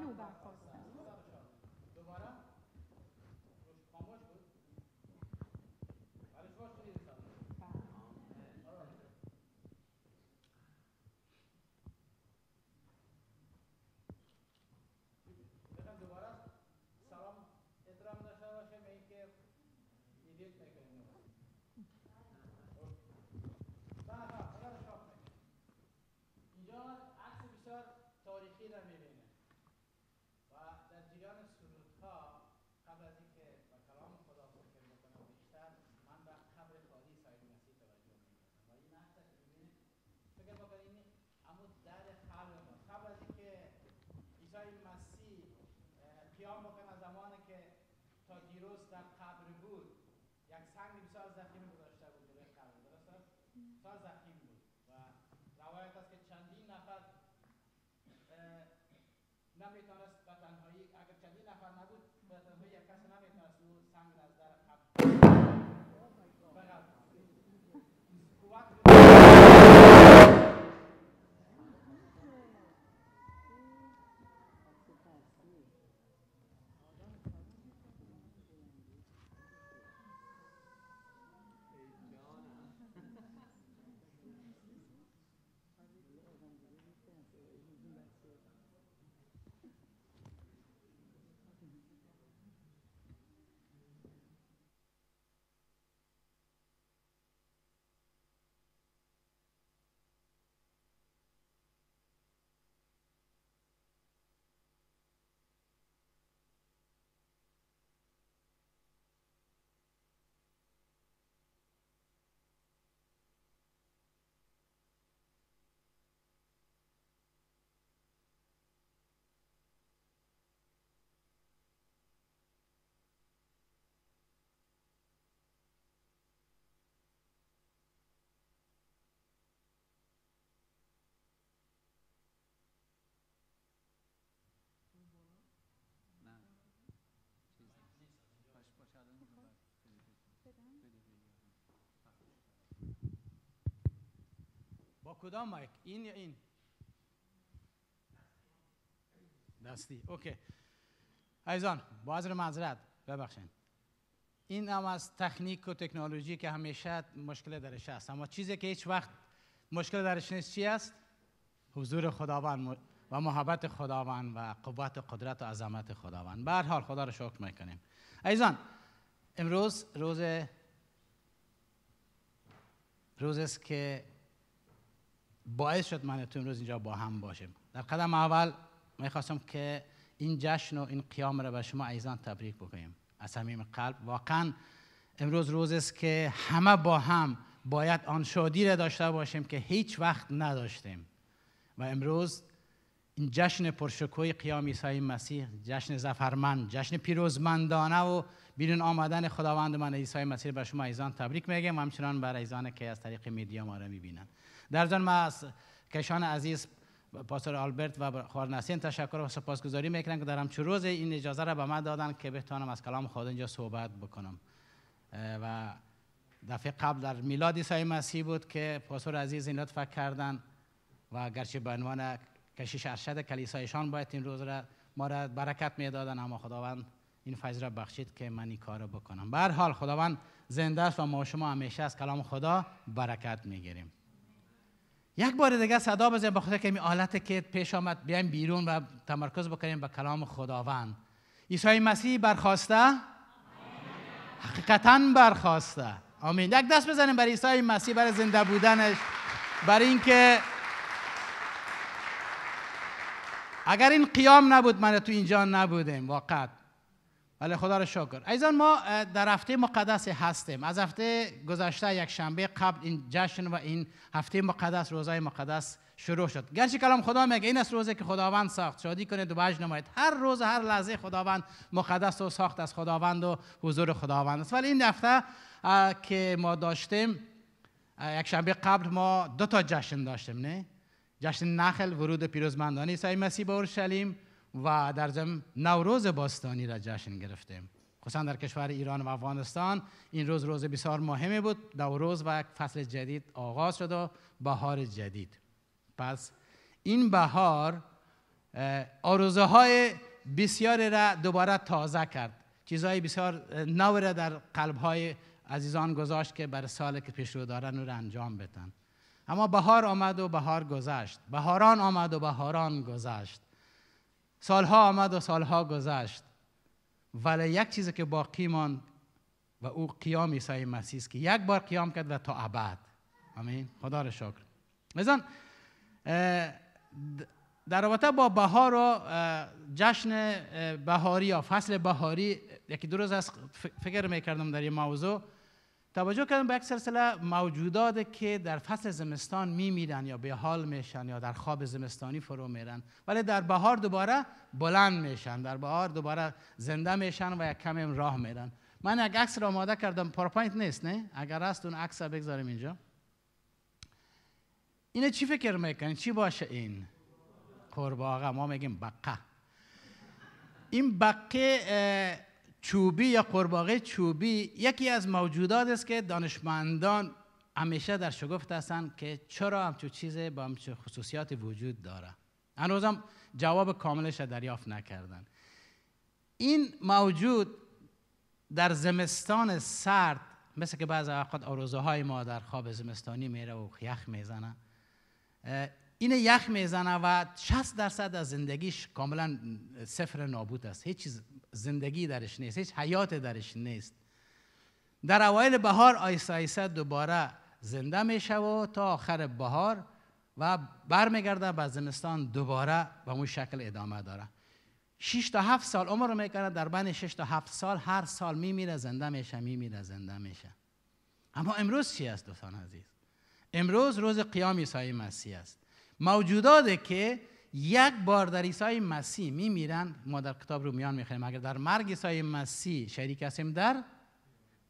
Manu Bacchus. heroes that با کدام مایک این یا این دستی اوکی ایزان بازر معذرت ببخشید این هم از تکنیک و تکنولوژی که همیشه مشکل درش است. اما چیزی که هیچ وقت مشکل درش نیست چی است حضور خداوند و محبت خداوند و قوت و قدرت و عظمت خداوند به هر حال خدا رو شکر میکنیم ایزان امروز روز روز است که باعث شد من تو امروز اینجا با هم باشیم در قدم اول میخواستم که این جشن و این قیام را به شما ایزان تبریک بکنیم از صمیم قلب واقعا امروز روزی است که همه با هم باید آن شادی را داشته باشیم که هیچ وقت نداشتیم و امروز جشن پرشکوه قیام عیسی مسیح جشن زفرمند جشن پیروزمندانه و بیرون آمدن خداوند من عیسی مسیح به شما ایزان تبریک میگم همچنان بر ایزان که از طریق میدیا ما را میبینن در ضمن ما از کشان عزیز پاسور آلبرت و نسین تشکر و سپاسگزاری میکنم که در همچون روز این اجازه را به من دادن که بتوانم از کلام خدا اینجا صحبت بکنم و دفعه قبل در میلاد عیسی مسیح بود که پاسور عزیز این لطف کردن و گرچه به عنوان کشیش ارشد کلیسایشان باید این روز را ما را برکت میدادن اما خداوند این فیض را بخشید که من این کار را بکنم بر حال خداوند زنده است و ما شما همیشه از کلام خدا برکت میگیریم یک بار دیگه صدا بزنیم بخاطر که این آلت که پیش آمد بیایم بیرون و تمرکز بکنیم به کلام خداوند عیسی مسیح برخواسته حقیقتا برخواسته آمین یک دست بزنیم برای عیسی مسیح برای زنده بودنش برای اینکه اگر این قیام نبود من تو اینجا نبودیم واقعا ولی خدا را شکر ایزان ما در هفته مقدس هستیم از هفته گذشته یک شنبه قبل این جشن و این هفته مقدس روزای مقدس شروع شد گرچه کلام خدا میگه این است روزی که خداوند ساخت شادی کنید و بج نمایید هر روز هر لحظه خداوند مقدس و ساخت از خداوند و حضور خداوند است ولی این هفته که ما داشتیم یک شنبه قبل ما دو تا جشن داشتیم نه جشن نخل ورود پیروزمندان عیسی مسیح به اورشلیم و در ضمن نوروز باستانی را جشن گرفتیم خصوصا در کشور ایران و افغانستان این روز روز بسیار مهمی بود نوروز و یک فصل جدید آغاز شد و بهار جدید پس این بهار آرزه های بسیاری را دوباره تازه کرد چیزهای بسیار نو را در قلب های عزیزان گذاشت که بر سال که پیش رو دارن رو را انجام بدن اما بهار آمد و بهار گذشت بهاران آمد و بهاران گذشت سالها آمد و سالها گذشت ولی یک چیزی که باقی ماند و او قیام عیسی مسیح که یک بار قیام کرد و تا ابد آمین خدا را شکر مثلا در رابطه با بهار و جشن بهاری یا فصل بهاری یکی دو روز از فکر میکردم در این موضوع توجه کردم به یک سلسله موجودات که در فصل زمستان میمیرن یا به حال میشن یا در خواب زمستانی فرو میرن ولی در بهار دوباره بلند میشن در بهار دوباره زنده میشن و یک کمی راه میرن من یک عکس را آماده کردم پاورپوینت نیست نه اگر هست اون عکس را بگذاریم اینجا اینه چی فکر میکنین چی باشه این قورباغه ما میگیم بقه این بقه چوبی یا قورباغه چوبی یکی از موجودات است که دانشمندان همیشه در شگفت هستند که چرا همچو چیز با همچو خصوصیات وجود داره هم جواب کاملش دریافت نکردن این موجود در زمستان سرد مثل که بعض اوقات آرزوهای ما در خواب زمستانی میره و یخ میزنه این یخ میزنه و 60 درصد از زندگیش کاملا صفر نابود است هیچ چیز زندگی درش نیست هیچ حیات درش نیست در اوایل بهار آیسا آیسا دوباره زنده میشه و تا آخر بهار و برمیگرده به زمستان دوباره به اون شکل ادامه داره 6 تا 7 سال عمر میکنه در بین 6 تا 7 سال هر سال میمیره زنده میشه میمیره زنده میشه اما امروز چی است دوستان عزیز امروز روز قیام عیسی مسیح است موجوداتی که یک بار در عیسی مسیح میمیرن ما در کتاب رومیان میخوایم اگر در مرگ عیسی مسیح شریک هستیم در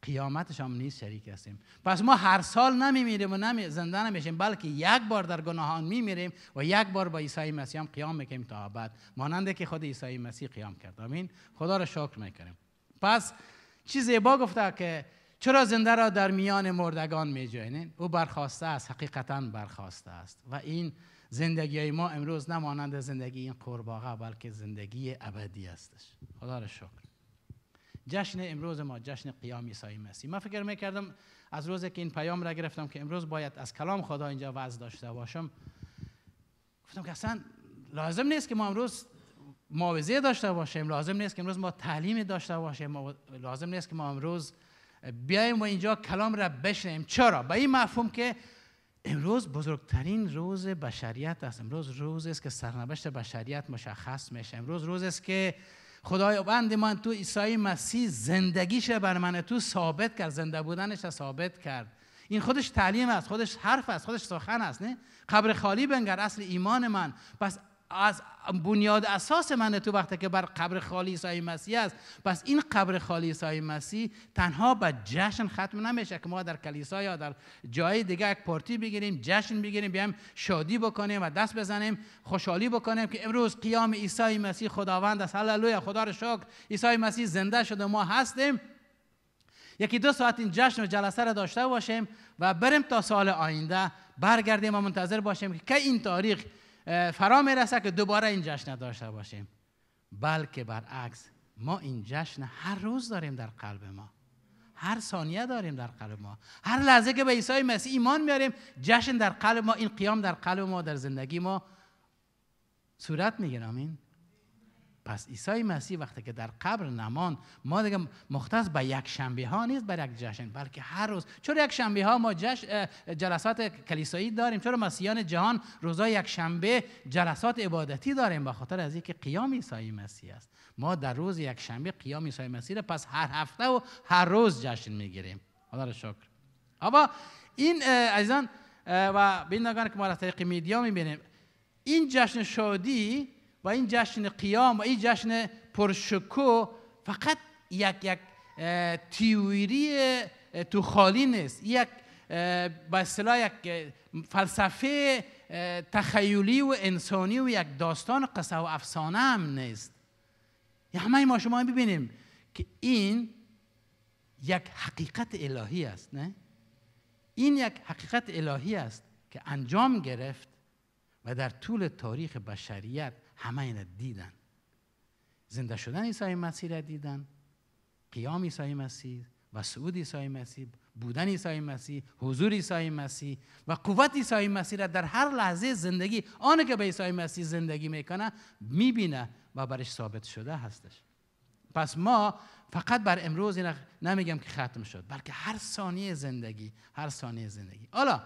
قیامتش هم نیست شریک هستیم پس ما هر سال نمیمیریم و نمی زنده نمیشیم بلکه یک بار در گناهان میمیریم و یک بار با عیسی مسیح هم قیام میکنیم تا ابد مانند که خود عیسی مسیح قیام کرد آمین خدا را شکر میکنیم پس چی زیبا گفته که چرا زنده را در میان مردگان میجوینین او برخواسته است حقیقتا برخواسته است و این زندگی ما امروز نمانند زندگی این قورباغه بلکه زندگی ابدی هستش خدا را شکر جشن امروز ما جشن قیام عیسی مسیح من فکر میکردم از روزی که این پیام را گرفتم که امروز باید از کلام خدا اینجا وعظ داشته باشم گفتم که اصلا لازم نیست که ما امروز ماوزه داشته باشیم لازم نیست که امروز ما تعلیم داشته باشیم لازم نیست که ما امروز بیایم و اینجا کلام را بشنیم چرا؟ به این مفهوم که امروز بزرگترین روز بشریت است امروز روز است که سرنوشت بشریت مشخص میشه امروز روز است که خدای بند من تو عیسی مسیح زندگیش بر من تو ثابت کرد زنده بودنش ثابت کرد این خودش تعلیم است خودش حرف است خودش سخن است نه قبر خالی بنگر اصل ایمان من پس از بنیاد اساس من تو وقتی که بر قبر خالی عیسی مسیح است پس این قبر خالی عیسی مسیح تنها به جشن ختم نمیشه که ما در کلیسا یا در جای دیگه یک پارتی بگیریم جشن بگیریم بیایم شادی بکنیم و دست بزنیم خوشحالی بکنیم که امروز قیام عیسی مسیح خداوند است هللویا خدا رو شکر عیسی مسیح زنده شده ما هستیم یکی دو ساعت این جشن و جلسه را داشته باشیم و بریم تا سال آینده برگردیم و منتظر باشیم که این تاریخ فرا میرسه که دوباره این جشن داشته باشیم بلکه برعکس ما این جشن هر روز داریم در قلب ما هر ثانیه داریم در قلب ما هر لحظه که به عیسی مسیح ایمان میاریم جشن در قلب ما این قیام در قلب ما در زندگی ما صورت میگیره این پس عیسی مسیح وقتی که در قبر نمان ما دیگه مختص به یک شنبه ها نیست بر یک جشن بلکه هر روز چرا یک شنبه ها ما جلسات کلیسایی داریم چرا مسیحیان جهان روزای یک شنبه جلسات عبادتی داریم به خاطر از اینکه قیام عیسی مسیح است ما در روز یک شنبه قیام عیسی مسیح را پس هر هفته و هر روز جشن میگیریم خدا شکر اما این عزیزان و بینندگان که ما از طریق میدیا میبینیم این جشن شادی و این جشن قیام و این جشن پرشکو فقط یک یک تیوری تو خالی نیست یک به یک فلسفه تخیلی و انسانی و یک داستان قصه و افسانه هم نیست همه ما شما ببینیم که این یک حقیقت الهی است نه این یک حقیقت الهی است که انجام گرفت و در طول تاریخ بشریت همه این دیدن زنده شدن عیسی مسیح را دیدن قیام عیسی مسیح و صعود عیسی مسیح بودن عیسی مسیح حضور عیسی مسیح و قوت عیسی مسیح را در هر لحظه زندگی آن که به عیسی مسیح زندگی میکنه میبینه و برش ثابت شده هستش پس ما فقط بر امروز این نمیگم که ختم شد بلکه هر ثانیه زندگی هر ثانیه زندگی حالا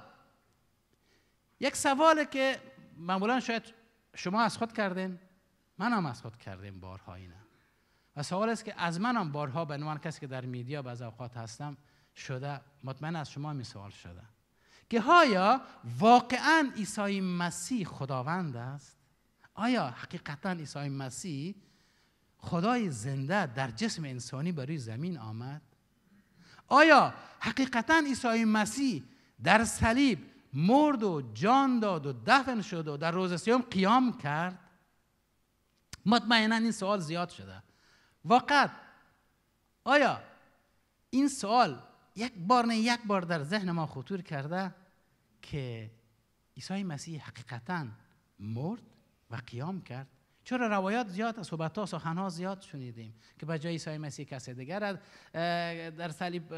یک سوال که معمولا شاید شما از خود کردین منم از خود کردیم بارها اینه و سوال است که از منم بارها به عنوان کسی که در میدیا بعض اوقات هستم شده مطمئن از شما می سوال شده که آیا واقعا عیسی مسیح خداوند است آیا حقیقتا عیسی مسیح خدای زنده در جسم انسانی برای زمین آمد آیا حقیقتا عیسی مسیح در صلیب مرد و جان داد و دفن شد و در روز سیوم قیام کرد مطمئنا این سوال زیاد شده واقعا آیا این سوال یک بار نه یک بار در ذهن ما خطور کرده که عیسی مسیح حقیقتا مرد و قیام کرد چرا روایات زیاد از صحبت ها سخن زیاد شنیدیم که به جای عیسی مسیح کسی دیگر در صلیب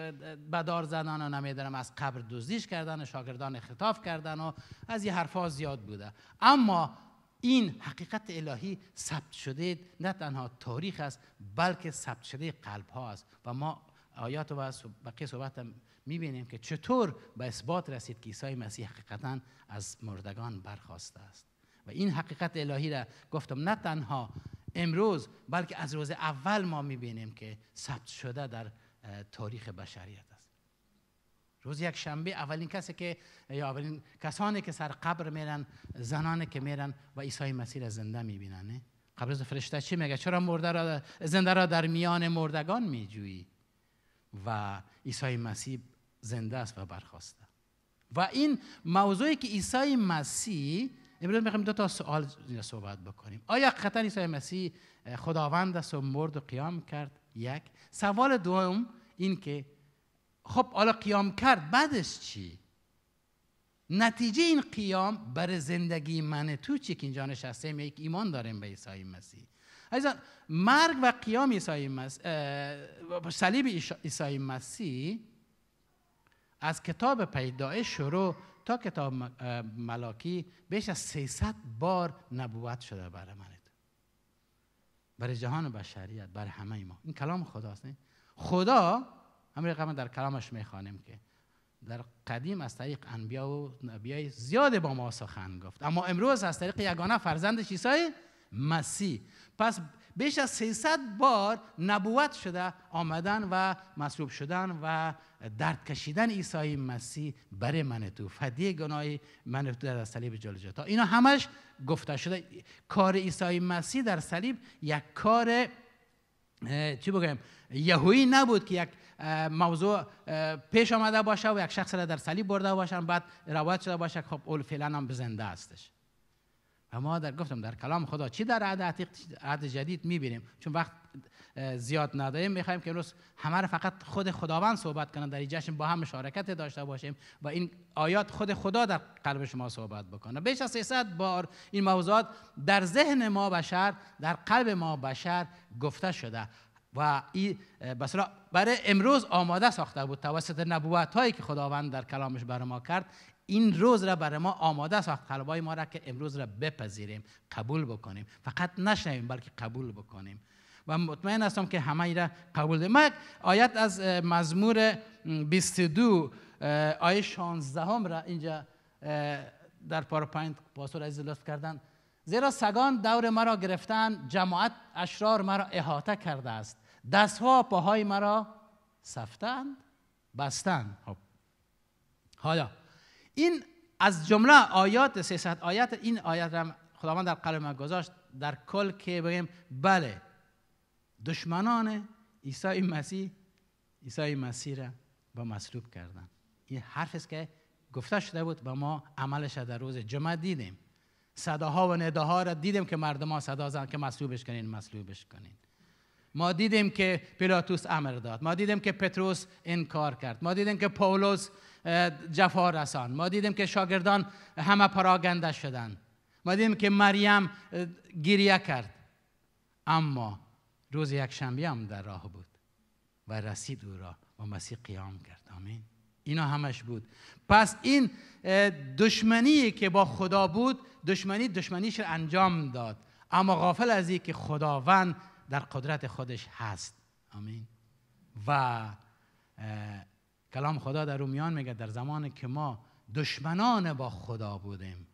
بدار زنان و نمیدارم از قبر دزدیش کردن و شاگردان خطاف کردن و از این حرفا زیاد بوده اما این حقیقت الهی ثبت شده نه تنها تاریخ است بلکه ثبت شده قلب ها است و ما آیات و بقیه صحبت هم میبینیم که چطور به اثبات رسید که عیسی مسیح حقیقتا از مردگان برخواسته است و این حقیقت الهی را گفتم نه تنها امروز بلکه از روز اول ما میبینیم که ثبت شده در تاریخ بشریت است روز یک شنبه اولین کسی که یا کسانی که سر قبر میرن زنانی که میرن و عیسی مسیح را زنده میبینن قبر از فرشته چی میگه چرا مرده را زنده را در میان مردگان میجویی و عیسی مسیح زنده است و برخواسته و این موضوعی که عیسی مسیح امروز میخوایم دو تا سوال صحبت بکنیم آیا قطعا عیسی مسیح خداوند است و مرد و قیام کرد یک سوال دوم این که خب حالا قیام کرد بعدش چی نتیجه این قیام بر زندگی من تو چی که اینجا نشستیم یک ایمان داریم به عیسی مسیح عزیزان مرگ و قیام عیسی مسیح صلیب عیسی مسیح از کتاب پیدایش شروع تا کتاب ملاکی بیش از 300 بار نبوت شده برای من برای جهان بشریت برای همه ما این کلام خداست نه خدا همین رقم در کلامش میخوانیم که در قدیم از طریق انبیا و نبیای زیاد با ما سخن گفت اما امروز از طریق یگانه فرزندش عیسی مسیح پس بیش از 300 بار نبوت شده آمدن و مصلوب شدن و درد کشیدن عیسی مسیح برای من تو فدیه گناه من تو در صلیب جل تا اینا همش گفته شده کار عیسی مسیح در صلیب یک کار چی بگم یهویی نبود که یک موضوع پیش آمده باشه و یک شخص را در صلیب برده باشن بعد روایت شده باشه خب اول فعلا هم زنده هستش ما در گفتم در کلام خدا چی در عهد عتیق جدید میبینیم چون وقت زیاد نداریم میخوایم که امروز همه را فقط خود خداوند صحبت کنن در این جشن با هم مشارکت داشته باشیم و این آیات خود خدا در قلب شما صحبت بکنه بیش از 300 بار این موضوعات در ذهن ما بشر در قلب ما بشر گفته شده و این برای امروز آماده ساخته بود توسط نبوت هایی که خداوند در کلامش برای ما کرد این روز را برای ما آماده است و قلبای ما را که امروز را بپذیریم قبول بکنیم فقط نشنویم بلکه قبول بکنیم و مطمئن هستم که همه را قبول دیم من آیت از مزمور 22 آیه 16 هم را اینجا در پاورپوینت پاسور عزیز لطف کردن زیرا سگان دور مرا گرفتن جماعت اشرار مرا احاطه کرده است دستها پاهای مرا سفتند بستند خب. حالا این از جمله آیات 300 آیت این آیت را خداوند در قلب ما گذاشت در کل که بگیم بله دشمنان عیسی مسیح عیسی مسیح را با مصلوب کردن این حرف است که گفته شده بود و ما عملش در روز جمعه دیدیم صداها و نداها را دیدیم که مردم ها صدا زن که مصلوبش کنین مصلوبش کنین ما دیدیم که پیلاتوس امر داد ما دیدیم که پتروس انکار کرد ما دیدیم که پولس جفا رسان ما دیدیم که شاگردان همه پراگنده شدن. ما دیدیم که مریم گریه کرد اما روز یک شنبه هم در راه بود و رسید او را و مسیح قیام کرد آمین اینا همش بود پس این دشمنی که با خدا بود دشمنی دشمنیش انجام داد اما غافل از این که خداوند در قدرت خودش هست آمین و کلام خدا در رومیان میگه در زمان که ما دشمنان با خدا بودیم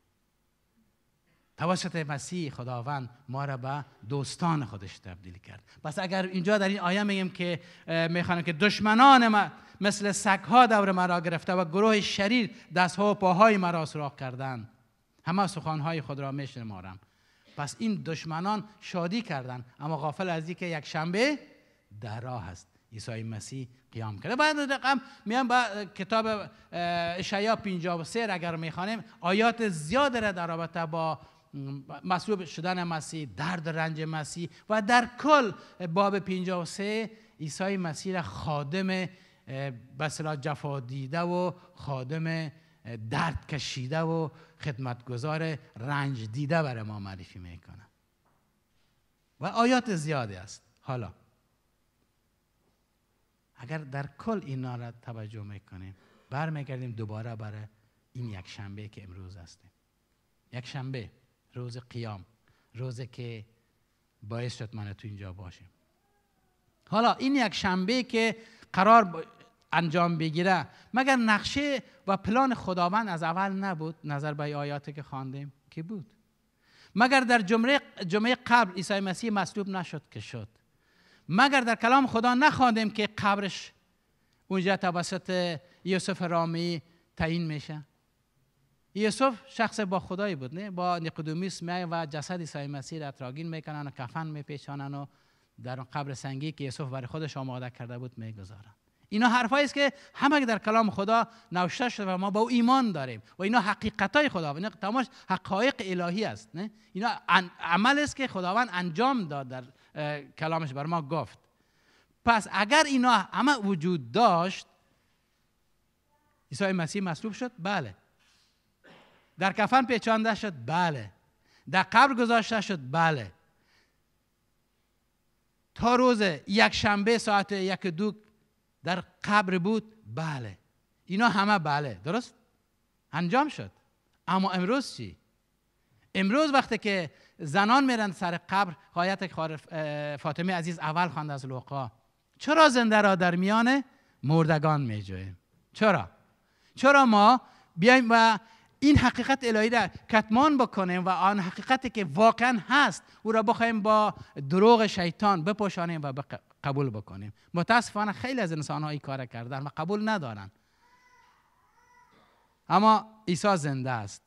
توسط مسیح خداوند ما را به دوستان خودش تبدیل کرد پس اگر اینجا در این آیه میگیم که میخوانم که دشمنان ما مثل سگها دور مرا گرفته و گروه شریر دست ها و پاهای مرا سراخ کردن همه سخانهای خود را میشمارم پس این دشمنان شادی کردند اما غافل از اینکه یک شنبه در راه است عیسی مسیح قیام کرده بعد رقم میان با کتاب اشعیا 53 اگر میخوانیم آیات زیاد را در رابطه با مصلوب شدن مسیح درد رنج مسیح و در کل باب 53 عیسی مسیح را خادم به جفا دیده و خادم درد کشیده و خدمتگزار رنج دیده بر ما معرفی میکنه و آیات زیادی است حالا اگر در کل اینا را توجه میکنیم برمیگردیم دوباره برای این یک شنبه که امروز هستیم یک شنبه روز قیام روزی که باعث شد من تو اینجا باشیم حالا این یک شنبه که قرار انجام بگیره مگر نقشه و پلان خداوند از اول نبود نظر به آیاتی که خواندیم که بود مگر در جمعه, جمعه قبل عیسی مسیح مصلوب نشد که شد مگر در کلام خدا نخواندیم که قبرش اونجا توسط یوسف رامی تعیین میشه یوسف شخص با خدایی بود نه با نیقودومیس می و جسد عیسی مسیح را تراگین میکنن و کفن میپیچانن و در قبر سنگی که یوسف برای خودش آماده کرده بود میگذارن اینا حرفایی است که همه در کلام خدا نوشته شده و ما با او ایمان داریم و اینا حقیقتای خدا و اینا تماش حقایق الهی است نه اینا عمل است که خداوند انجام داد در کلامش بر ما گفت پس اگر اینا همه وجود داشت عیسی مسیح مصلوب شد بله در کفن پیچانده شد بله در قبر گذاشته شد بله تا روز یک شنبه ساعت یک دو در قبر بود بله اینا همه بله درست انجام شد اما امروز چی امروز وقتی که زنان میرن سر قبر حایت فاطمه عزیز اول خواند از لوقا چرا زنده را در میان مردگان میجویم چرا چرا ما بیایم و این حقیقت الهی را کتمان بکنیم و آن حقیقتی که واقعا هست او را بخوایم با دروغ شیطان بپوشانیم و قبول بکنیم متاسفانه خیلی از انسان ها این کار کردن و قبول ندارن اما عیسی زنده است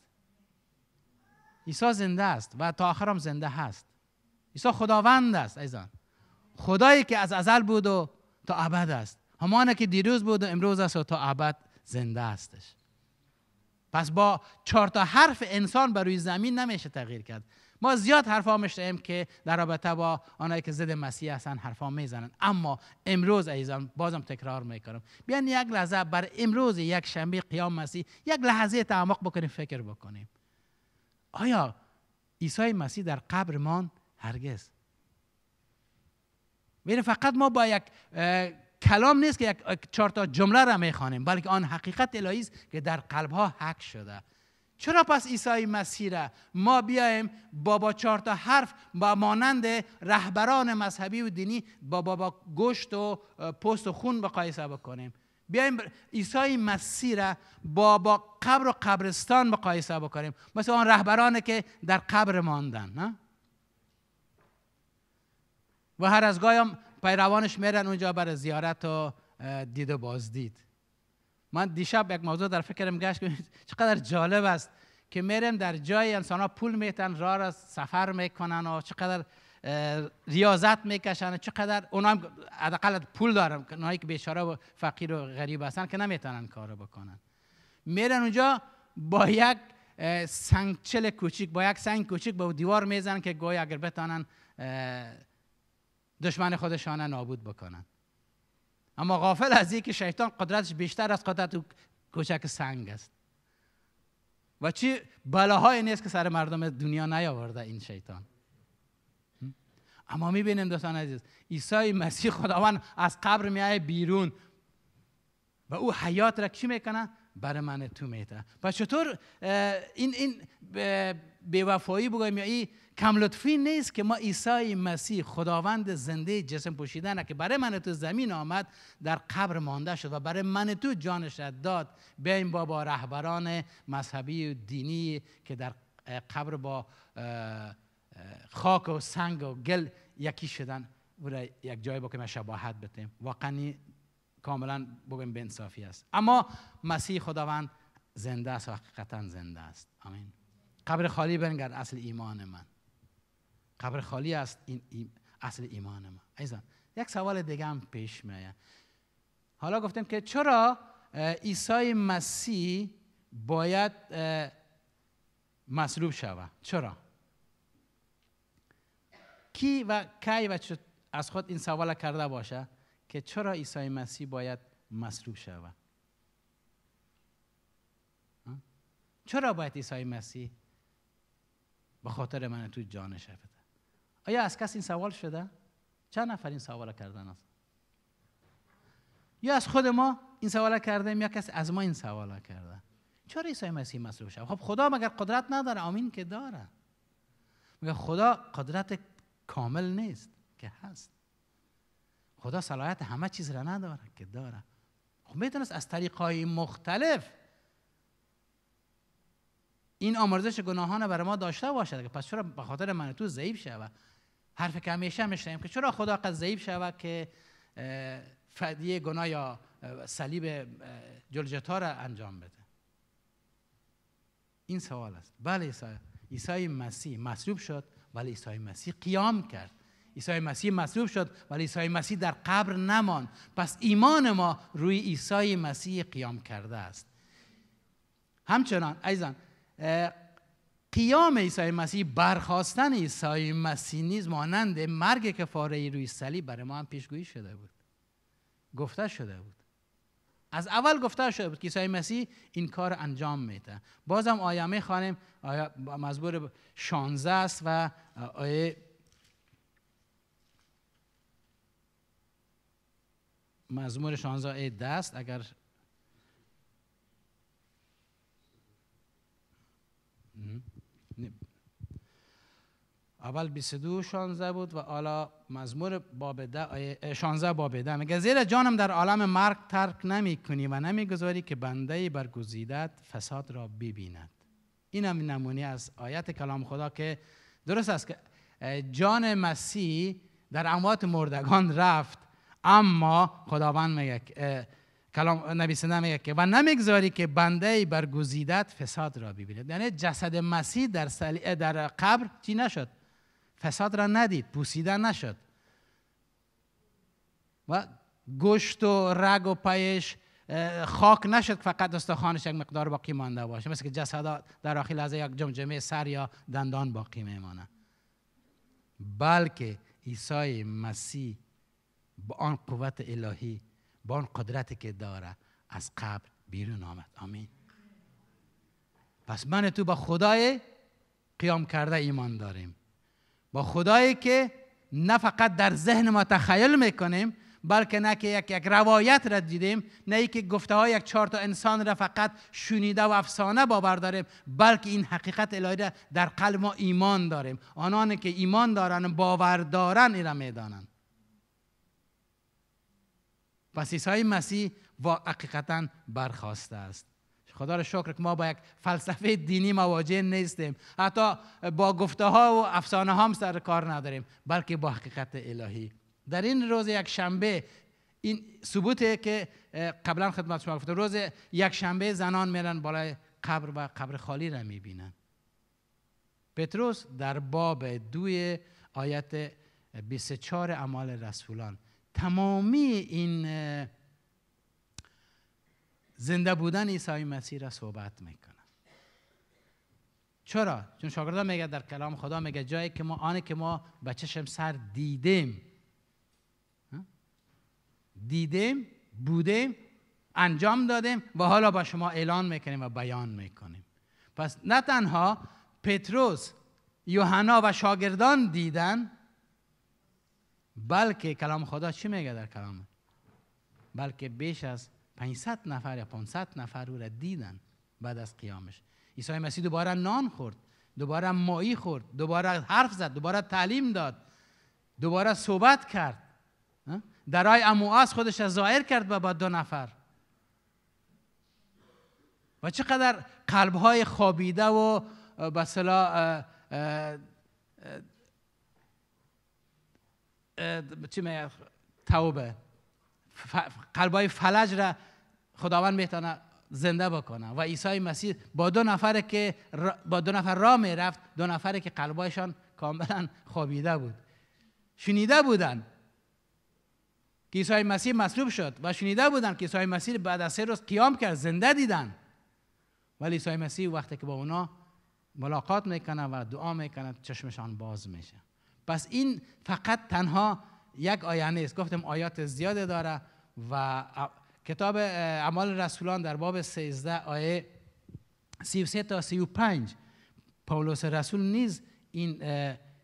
عیسی زنده است و تا آخرم زنده هست عیسی خداوند است ایزان خدایی که از ازل بود و تا ابد است همانه که دیروز بود و امروز است و تا ابد زنده استش پس با چهار تا حرف انسان بر روی زمین نمیشه تغییر کرد ما زیاد حرفا میشنیم که در رابطه با آنهایی که ضد مسیح هستن حرفا میزنن اما امروز عزیزان بازم تکرار میکنم بیان یک لحظه بر امروز یک شنبه قیام مسیح یک لحظه تعمق بکنیم فکر بکنیم آیا عیسی مسیح در قبر هرگز میره یعنی فقط ما با یک کلام نیست که یک چهار تا جمله را میخوانیم بلکه آن حقیقت الهی است که در قلب ها حک شده چرا پس عیسی مسیح را ما بیایم بابا چهار تا حرف با مانند رهبران مذهبی و دینی با با گشت و پست و خون مقایسه بکنیم بیایم عیسی مسیح را با با قبر و قبرستان مقایسه بکنیم مثل آن رهبرانی که در قبر ماندن نه؟ و هر از گاهی پیروانش میرن اونجا برای زیارت و دید و بازدید من دیشب یک موضوع در فکرم گشت که چقدر جالب است که میرم در جای انسان ها پول میتن راه را سفر میکنن و چقدر ریاضت میکشن و چقدر اونا هم حداقل پول دارن اونایی که بیچاره و فقیر و غریب هستن که نمیتونن کارو بکنن میرن اونجا با یک سنگچل کوچیک با یک سنگ کوچیک به دیوار میزنن که گوی اگر بتانن دشمن خودشان نابود بکنن اما غافل از این که شیطان قدرتش بیشتر از قدرت کوچک سنگ است و چی بلاهایی نیست که سر مردم دنیا نیاورده این شیطان اما میبینیم دوستان عزیز عیسی مسیح خداوند از قبر میای بیرون و او حیات را چی میکنه برای من تو میته پس چطور این این بیوفایی بگویم یا این کم لطفی نیست که ما عیسی مسیح خداوند زنده جسم پوشیدن که برای من تو زمین آمد در قبر مانده شد و برای من تو جانش داد بیایم با با رهبران مذهبی و دینی که در قبر با خاک و سنگ و گل یکی شدن برای یک جای با که ما شباهت بتیم کاملا بگویم به انصافی است اما مسیح خداوند زنده است و حقیقتا زنده است آمین قبر خالی بنگر اصل ایمان من قبر خالی است این اصل ایمان من ایزان یک سوال دیگه هم پیش میاد حالا گفتیم که چرا عیسی مسیح باید مصلوب شود چرا کی و کی و از خود این سوال کرده باشه که چرا عیسی مسیح باید مصلوب شود چرا باید عیسی مسیح به خاطر من تو جان بده آیا از کس این سوال شده چند نفر این سوال کردن است یا از خود ما این سوال کرده یا کس از ما این سوال کرده چرا عیسی مسیح مصلوب شد خب خدا مگر قدرت نداره آمین که داره مگر خدا قدرت کامل نیست که هست خدا صلاحیت همه چیز را نداره که داره خب میتونست از طریق های مختلف این آمرزش گناهان برای ما داشته باشد که پس چرا به خاطر من تو ضعیف شوه حرف که همیشه میشنیم که چرا خدا قد ضعیف شوه که فدیه گناه یا صلیب جلجتا را انجام بده این سوال است بله عیسی مسیح مصلوب شد ولی عیسی مسیح قیام کرد عیسی مسیح مصلوب شد ولی عیسی مسیح در قبر نمان. پس ایمان ما روی عیسی مسیح قیام کرده است همچنان ایزان قیام عیسی مسیح برخواستن عیسی مسیح نیز مانند مرگ کفاره روی صلیب برای ما هم پیشگویی شده بود گفته شده بود از اول گفته شده بود که عیسی مسیح این کار انجام میده بازم آیه خوانیم آیه مزبور 16 است و آیه مزمور 16 عید دست اگر اول 22 16 بود و حالا مزمور باب ده 16 باب ده میگه زیرا جانم در عالم مرگ ترک نمی کنی و نمی گذاری که بنده برگزیدت فساد را ببیند این هم نمونه از آیت کلام خدا که درست است که جان مسیح در اموات مردگان رفت اما خداوند میگه کلام نویسنده میگه که و نمیگذاری که بنده برگزیدت فساد را ببیند یعنی جسد مسیح در, در قبر چی نشد فساد را ندید پوسیده نشد و گوشت و رگ و پیش خاک نشد فقط استخوانش یک مقدار باقی مانده باشه مثل که جسد در آخر لحظه یک جمجمه سر یا دندان باقی میمانه بلکه عیسی مسیح با آن قوت الهی با آن قدرتی که داره از قبر بیرون آمد آمین پس من تو با خدای قیام کرده ایمان داریم با خدایی که نه فقط در ذهن ما تخیل میکنیم بلکه نه که یک, یک روایت را دیدیم نه ای که گفته های یک چهار تا انسان را فقط شنیده و افسانه باور داریم بلکه این حقیقت الهی را در قلب ما ایمان داریم آنان که ایمان دارن باور دارن این را پس های مسیح واقعیتاً حقیقتا برخواسته است خدا را شکر که ما با یک فلسفه دینی مواجه نیستیم حتی با گفته ها و افسانه ها هم سر کار نداریم بلکه با حقیقت الهی در این روز یک شنبه این ثبوته که قبلا خدمت شما گفتم روز یک شنبه زنان میرن بالای قبر و قبر خالی را میبینن پتروس در باب دوی آیت 24 اعمال رسولان تمامی این زنده بودن عیسی مسیح را صحبت میکنه چرا چون شاگردان میگه در کلام خدا میگه جایی که ما آنه که ما به چشم سر دیدیم دیدیم بودیم انجام دادیم و حالا با شما اعلان میکنیم و بیان میکنیم پس نه تنها پتروس یوحنا و شاگردان دیدن بلکه کلام خدا چی میگه در کلام بلکه بیش از 500 نفر یا 500 نفر او را دیدن بعد از قیامش عیسی مسیح دوباره نان خورد دوباره مایی خورد دوباره حرف زد دوباره تعلیم داد دوباره صحبت کرد درای امواس خودش را ظاهر کرد و با دو نفر و چقدر های خوابیده و به چی میگه توبه قلبای فلج را خداوند میتونه زنده بکنه و عیسی مسیح با دو نفر که با دو نفر را میرفت دو نفر که قلبایشان کاملا خوابیده بود شنیده بودن که عیسی مسیح مصلوب شد و شنیده بودن که عیسی مسیح بعد از سه روز قیام کرد زنده دیدن ولی عیسی مسیح وقتی که با اونا ملاقات میکنه و دعا میکنه چشمشان باز میشه پس این فقط تنها یک آیه نیست گفتم آیات زیاده داره و کتاب اعمال رسولان در باب 13 آیه 33 تا 35 پولس رسول نیز این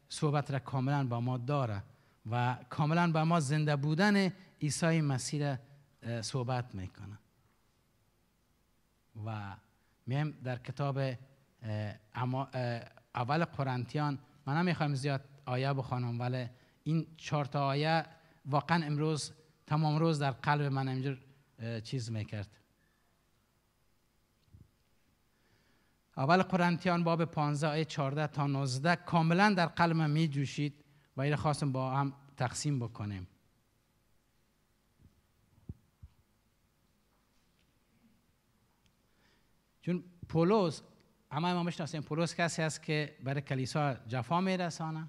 صحبت را کاملا با ما داره و کاملا با ما زنده بودن عیسی مسیح صحبت میکنه و میم در کتاب اول قرنتیان من نمیخوام زیاد آیه بخوانم ولی این چهار تا آیه واقعا امروز تمام روز در قلب من اینجور چیز میکرد اول قرنتیان باب 15 آیه 14 تا 19 کاملا در قلب من می و این خواستم با هم تقسیم بکنیم چون پولس اما ما میشناسیم پولس کسی است که برای کلیسا جفا میرسانه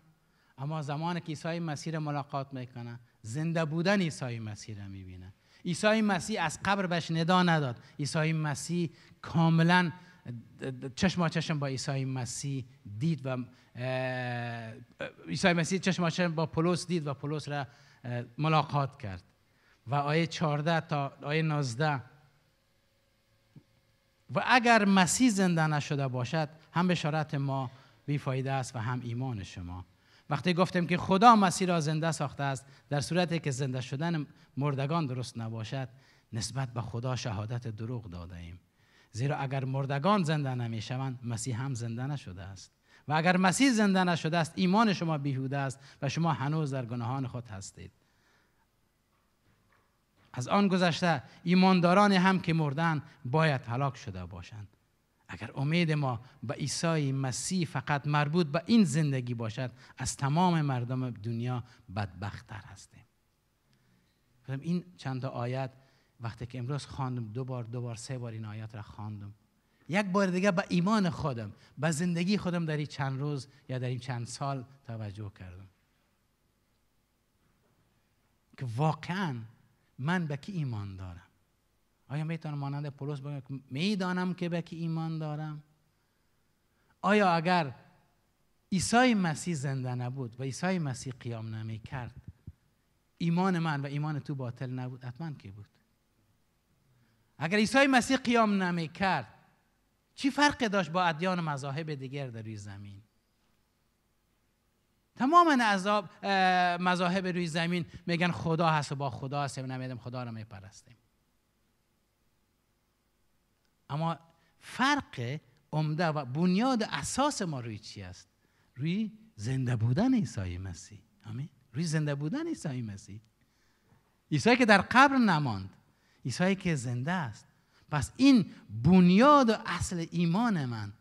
اما زمان که عیسی مسیح را ملاقات میکنه زنده بودن عیسی مسیح را میبینه عیسی مسیح از قبر بهش ندا نداد عیسی مسیح کاملا چشما چشم با عیسی مسیح دید و عیسی مسیح چشما چشم با پولس دید و پولس را ملاقات کرد و آیه 14 تا آیه 19 و اگر مسیح زنده نشده باشد هم بشارت ما بیفایده است و هم ایمان شما وقتی گفتیم که خدا مسیح را زنده ساخته است در صورتی که زنده شدن مردگان درست نباشد نسبت به خدا شهادت دروغ داده ایم زیرا اگر مردگان زنده نمیشوند مسیح هم زنده نشده است و اگر مسیح زنده نشده است ایمان شما بیهوده است و شما هنوز در گناهان خود هستید از آن گذشته ایماندارانی هم که مردن باید هلاک شده باشند اگر امید ما به عیسی مسیح فقط مربوط به این زندگی باشد از تمام مردم دنیا بدبختتر هستیم این چند آیت وقتی که امروز خواندم دو بار دو بار سه بار این آیات را خواندم یک بار دیگه به با ایمان خودم به زندگی خودم در این چند روز یا در این چند سال توجه کردم که واقعا من به کی ایمان دارم آیا میتونم مانند پولس بگم میدانم که به کی ایمان دارم آیا اگر عیسی مسیح زنده نبود و عیسی مسیح قیام نمی کرد ایمان من و ایمان تو باطل نبود حتما که بود اگر عیسی مسیح قیام نمی کرد چی فرق داشت با ادیان و مذاهب دیگر در روی زمین تمام مذاهب روی زمین میگن خدا هست و با خدا و نمیدم خدا را میپرستیم اما فرق عمده و بنیاد اساس ما روی چی است روی زنده بودن عیسی مسیح آمین روی زنده بودن عیسی مسیح عیسی که در قبر نماند عیسی که زنده است پس این بنیاد و اصل ایمان من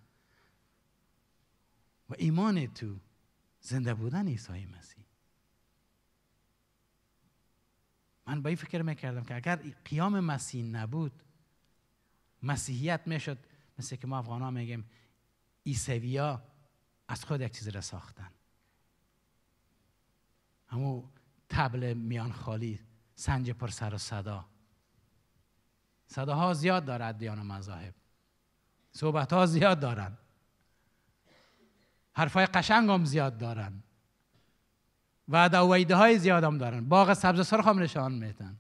و ایمان تو زنده بودن عیسی مسیح من با این فکر میکردم که اگر قیام مسیح نبود مسیحیت میشد مثل که ما افغان ها میگیم ایسویا از خود یک چیز را ساختن همو تبل میان خالی سنج پر سر و صدا صداها زیاد دارد دیان و مذاهب صحبت ها زیاد دارن حرفای قشنگ هم زیاد دارن و ویده های زیاد هم دارن باغ سبز سرخ هم نشان میتن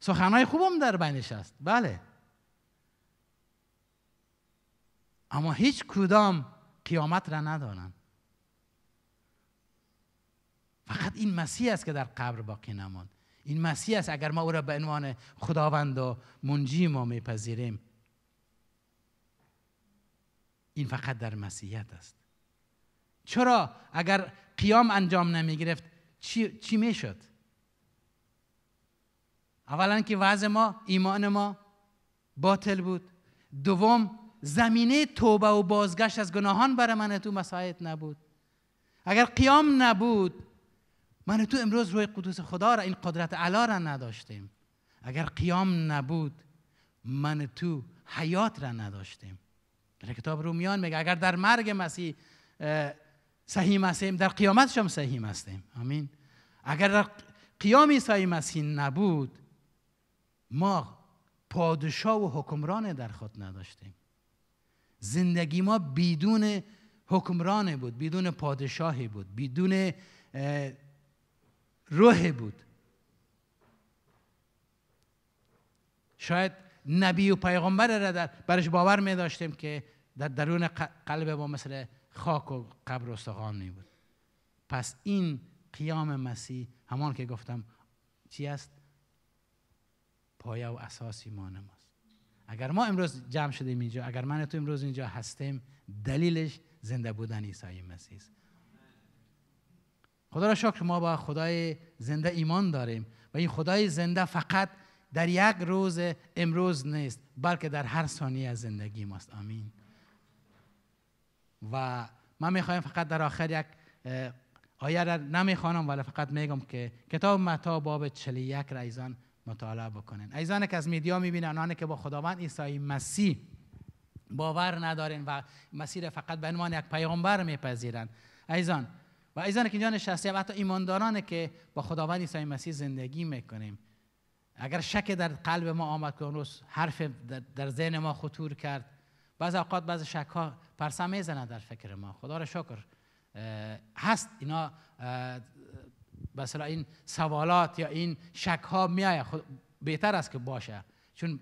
سخنهای خوب هم در بینش است بله اما هیچ کدام قیامت را ندارن فقط این مسیح است که در قبر باقی نماند این مسیح است اگر ما او را به عنوان خداوند و منجی ما میپذیریم این فقط در مسیحیت است چرا اگر قیام انجام نمی گرفت چی, چی می شد؟ اولا که وضع ما ایمان ما باطل بود دوم زمینه توبه و بازگشت از گناهان برای من تو مساعد نبود اگر قیام نبود من تو امروز روی قدوس خدا را این قدرت علا را نداشتیم اگر قیام نبود من تو حیات را نداشتیم در کتاب رومیان میگه اگر در مرگ مسیح سهیم هستیم در قیامتش هم سهیم هستیم آمین اگر در قیام عیسی مسیح نبود ما پادشاه و حکمران در خود نداشتیم زندگی ما بدون حکمران بود بدون پادشاهی بود بدون روح بود شاید نبی و پیغمبر را برش باور می داشتیم که در درون قلب ما مثل خاک و قبر و استخوان می بود پس این قیام مسیح همان که گفتم چی است پایه و اساس ایمان ماست اگر ما امروز جمع شدیم اینجا اگر من تو امروز اینجا هستیم دلیلش زنده بودن عیسی مسیح است خدا را شکر ما با خدای زنده ایمان داریم و این خدای زنده فقط در یک روز امروز نیست بلکه در هر ثانیه از زندگی ماست آمین و من میخوایم فقط در آخر یک آیه را نمیخوانم ولی فقط میگم که کتاب متا باب 41 یک مطالعه بکنین ایزانه که از میدیا میبینن آنه که با خداوند عیسی مسیح باور ندارین و مسیح فقط به عنوان یک پیامبر میپذیرن ایزان و ایزان که اینجا شخصی و حتی ایمانداران که با خداوند عیسی مسیح زندگی میکنیم اگر شک در قلب ما آمد که اون روز حرف در ذهن ما خطور کرد بعض اوقات بعض شک ها پرسه میزنه در فکر ما خدا را شکر هست اینا مثلا این سوالات یا این شک ها میایه خود خب، بهتر است که باشه چون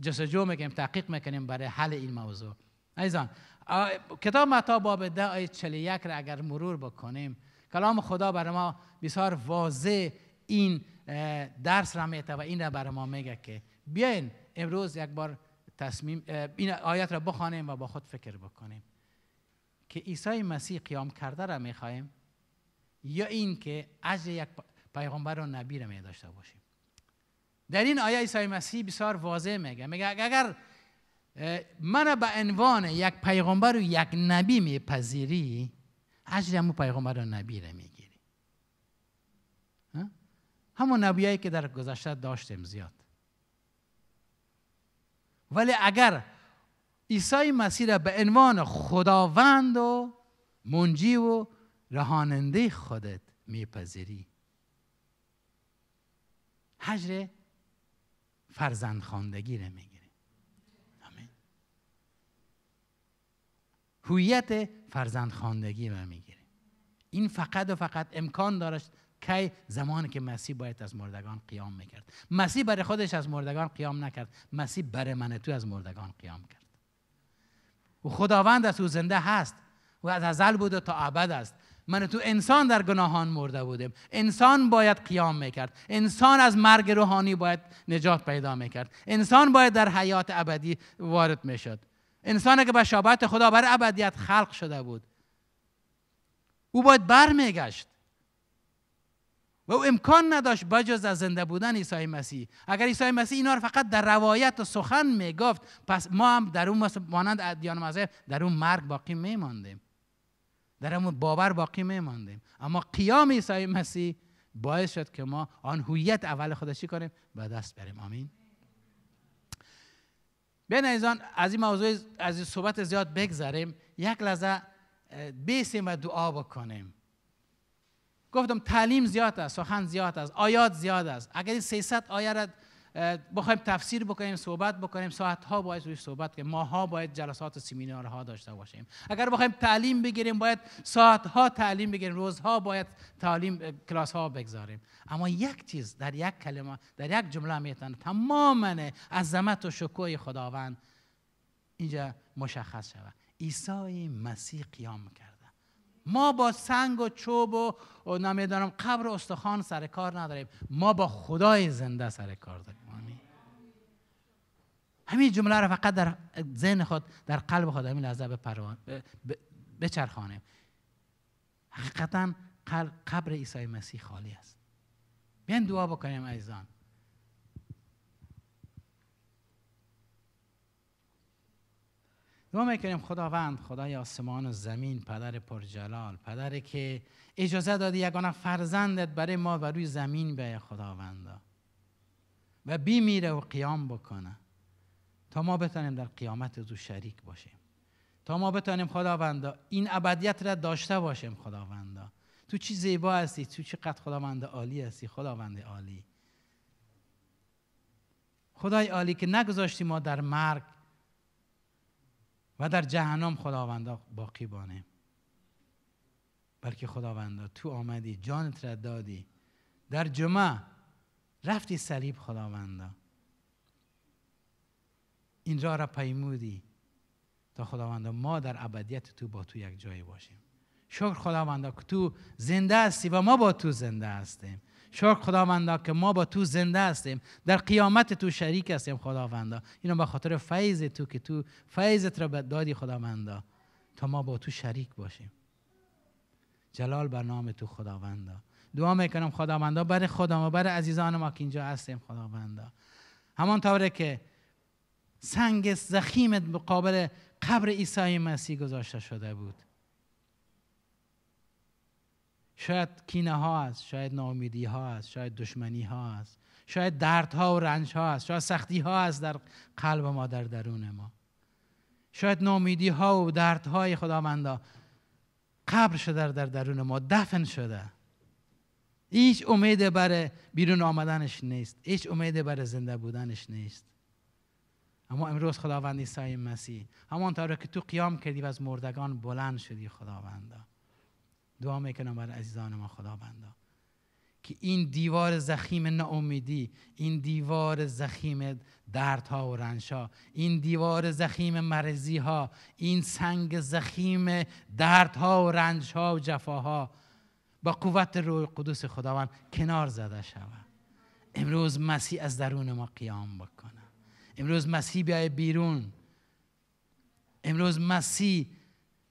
جستجو میکنیم تحقیق میکنیم برای حل این موضوع ایزان کتاب متا باب ده آیه یک را اگر مرور بکنیم کلام خدا برای ما بسیار واضح این درس را میته و این را برای ما میگه که بیاین امروز یک بار تصمیم این آیت را بخوانیم و با خود فکر بکنیم که عیسی مسیح قیام کرده را میخواهیم یا که از یک پیغمبر و نبی را می داشته باشیم در این آیه عیسی مسیح بسیار واضح میگه میگه اگر من به عنوان یک پیغمبر و یک نبی میپذیری اجر همون پیغمبر و نبی را میگیری همون نبیایی که در گذشته داشتیم زیاد ولی اگر عیسی مسیح را به عنوان خداوند و منجی و رهاننده خودت میپذیری حجر فرزند خواندگی رو میگیره آمین هویت فرزند خواندگی رو میگیری این فقط و فقط امکان دارش کی زمانی که مسیح باید از مردگان قیام میکرد مسیح برای خودش از مردگان قیام نکرد مسیح برای من تو از مردگان قیام کرد و خداوند از او زنده هست و از ازل بود و تا ابد است من تو انسان در گناهان مرده بودیم انسان باید قیام میکرد انسان از مرگ روحانی باید نجات پیدا میکرد انسان باید در حیات ابدی وارد میشد انسان که به شابت خدا بر ابدیت خلق شده بود او باید بر میگشت و او امکان نداشت بجز از زنده بودن عیسی مسیح اگر عیسی مسیح اینا رو فقط در روایت و سخن میگفت پس ما هم در اون مانند ادیان مذهب در اون مرگ باقی میماندیم در باور باقی میماندیم اما قیام عیسی مسیح باعث شد که ما آن هویت اول خودشی کنیم و دست بریم آمین بین از این موضوع از این صحبت زیاد بگذاریم. یک لحظه بیسیم و دعا بکنیم گفتم تعلیم زیاد است سخن زیاد است آیات زیاد است اگر این 300 آیه را بخوایم تفسیر بکنیم صحبت بکنیم ساعت ها باید روی صحبت که ماها باید جلسات و ها داشته باشیم اگر بخوایم تعلیم بگیریم باید ساعت ها تعلیم بگیریم روزها باید تعلیم کلاس ها بگذاریم اما یک چیز در یک کلمه در یک جمله میتن تمام عظمت و شکوه خداوند اینجا مشخص شود عیسی مسیح قیام کرده ما با سنگ و چوب و نمیدانم قبر و استخوان سر کار نداریم ما با خدای زنده سر کار داریم همین جمله را فقط در ذهن خود در قلب خود همین لحظه بچرخانیم حقیقتا قبر عیسی مسیح خالی است بیاین دعا بکنیم عزیزان دعا میکنیم خداوند خدای آسمان و زمین پدر پرجلال پدری که اجازه دادی یگانه فرزندت برای ما و روی زمین بیای خداوند و بیمیره و قیام بکنه تا ما بتانیم در قیامت او شریک باشیم تا ما بتانیم خداوندا این ابدیت را داشته باشیم خداوندا تو چی زیبا هستی تو چقدر خداوند عالی هستی خداوند عالی خدای عالی که نگذاشتی ما در مرگ و در جهنم خداوندا باقی بانیم بلکه خداوندا تو آمدی جانت را دادی در جمعه رفتی صلیب خداوندا اینجا را پیمودی تا خداوند ما در ابدیت تو با تو یک جایی باشیم شکر خداوند که تو زنده هستی و ما با تو زنده هستیم شکر خداوند که ما با تو زنده هستیم در قیامت تو شریک هستیم خداوند. اینو به خاطر فیض تو که تو فیضت را دادی خداوند، تا ما با تو شریک باشیم جلال بر نام تو خداوند. دعا میکنم خداوند. بر خدا و برای عزیزان ما که اینجا هستیم خداوند. همان که سنگ زخیم مقابل قبر عیسی مسیح گذاشته شده بود شاید کینه ها است شاید نامیدی ها است شاید دشمنی ها است شاید درد ها و رنج ها است شاید سختی ها است در قلب ما در درون ما شاید نامیدی ها و درد های خداوندا قبر شده در درون ما دفن شده هیچ امید برای بیرون آمدنش نیست هیچ امید برای زنده بودنش نیست اما امروز خداوند عیسی مسیح طور که تو قیام کردی و از مردگان بلند شدی خداوندا دعا میکنم بر عزیزان ما خداوندا که این دیوار زخیم ناامیدی این دیوار زخیم دردها و رنجها، این دیوار زخیم مرضی ها این سنگ زخیم دردها و رنجها و جفاها با قوت روح قدوس خداوند کنار زده شود امروز مسیح از درون ما قیام بکنه امروز مسیح بیای بیرون امروز مسیح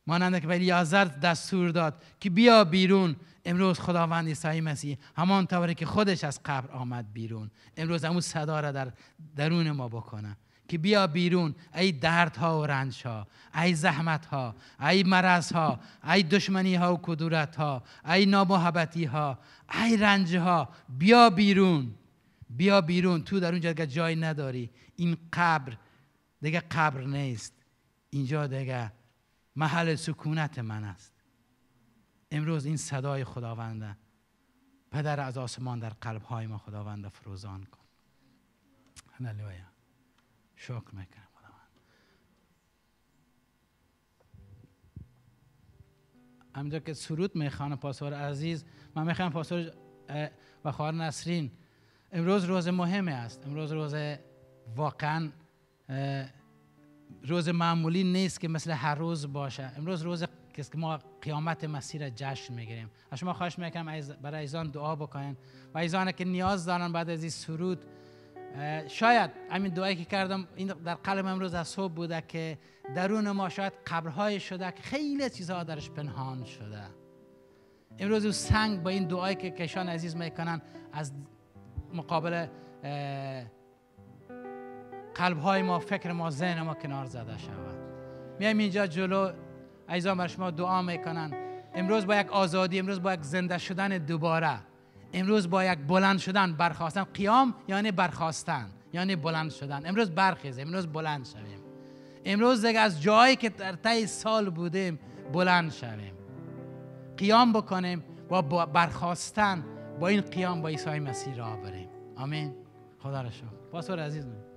مانند که ولی دستور داد که بیا بیرون امروز خداوند عیسی مسیح همان طوری که خودش از قبر آمد بیرون امروز همون صدا را در درون ما بکنه که بیا بیرون ای دردها و رنج ها ای زحمت ها ای مرض ها ای دشمنی ها و کدورت ها ای نامحبتی ها ای رنج ها بیا بیرون بیا بیرون تو در اونجا دیگه جای نداری این قبر دیگه قبر نیست اینجا دیگه محل سکونت من است امروز این صدای خداونده پدر از آسمان در قلب های ما خداونده فروزان کن هللویا شکر میکنم خداوند همینجا که سرود میخوانم پاسور عزیز من میخوام پاسور و خواهر نسرین امروز روز مهمی است امروز روز واقعا روز معمولی نیست که مثل هر روز باشه امروز روز که ما قیامت مسیح را جشن میگیریم از شما خواهش میکنم برای ایزان دعا بکنین و ایزان که نیاز دارن بعد از این سرود شاید همین دعایی که کردم این در قلب امروز از صبح بوده که درون ما شاید قبرهای شده که خیلی چیزها درش پنهان شده امروز او سنگ با این دعایی که کشان عزیز میکنن از مقابل قلب های ما فکر ما ذهن ما کنار زده شود میایم اینجا جلو عزیزان بر شما دعا میکنن امروز با یک آزادی امروز با یک زنده شدن دوباره امروز با یک بلند شدن برخواستن قیام یعنی برخواستن یعنی بلند شدن امروز برخیزیم امروز بلند شویم امروز دیگه از جایی که در طی سال بودیم بلند شویم قیام بکنیم و با برخواستن با این قیام با عیسی مسیح را بریم آمین خدا را شکر پاسور عزیز من